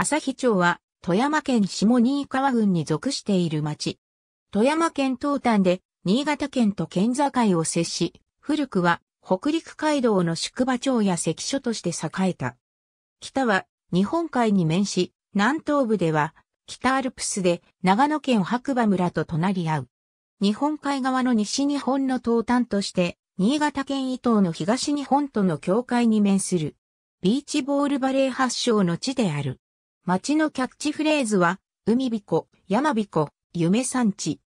朝日町は富山県下新川郡に属している町。富山県東端で新潟県と県境を接し、古くは北陸街道の宿場町や関所として栄えた。北は日本海に面し、南東部では北アルプスで長野県白馬村と隣り合う。日本海側の西日本の東端として、新潟県伊東の東日本との境界に面する。ビーチボールバレー発祥の地である。町のキャッチフレーズは、海彦、山彦、夢産地。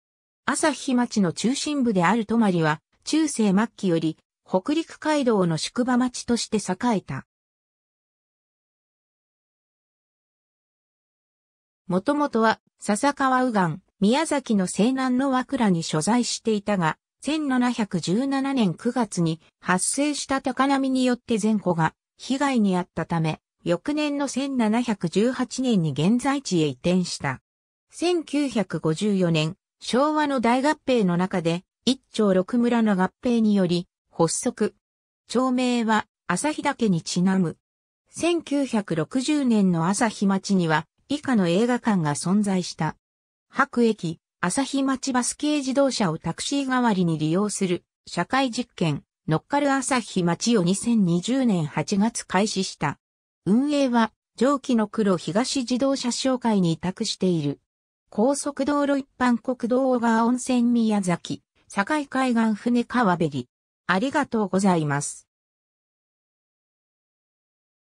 朝日町の中心部である泊は、中世末期より、北陸街道の宿場町として栄えた。もともとは、笹川右岸、宮崎の西南の和倉に所在していたが、1717年9月に発生した高波によって前後が被害に遭ったため、翌年の1718年に現在地へ移転した。1954年、昭和の大合併の中で、一町六村の合併により、発足。町名は、朝日岳にちなむ。1960年の朝日町には、以下の映画館が存在した。白駅、朝日町バス系自動車をタクシー代わりに利用する、社会実験、乗っかる朝日町を2020年8月開始した。運営は、上記の黒東自動車商会に委託している。高速道路一般国道小川温泉宮崎、境海岸船川べり。ありがとうございます。